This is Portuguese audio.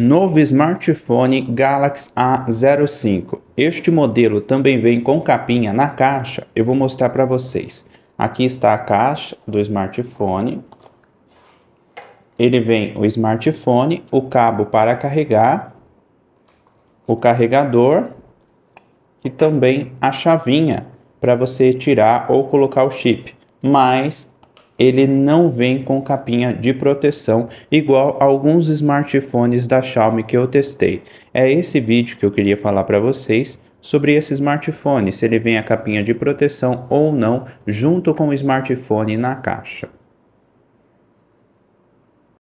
Novo smartphone Galaxy A05. Este modelo também vem com capinha na caixa. Eu vou mostrar para vocês. Aqui está a caixa do smartphone. Ele vem o smartphone, o cabo para carregar, o carregador e também a chavinha para você tirar ou colocar o chip. Mais ele não vem com capinha de proteção igual alguns smartphones da Xiaomi que eu testei. É esse vídeo que eu queria falar para vocês sobre esse smartphone, se ele vem a capinha de proteção ou não junto com o smartphone na caixa.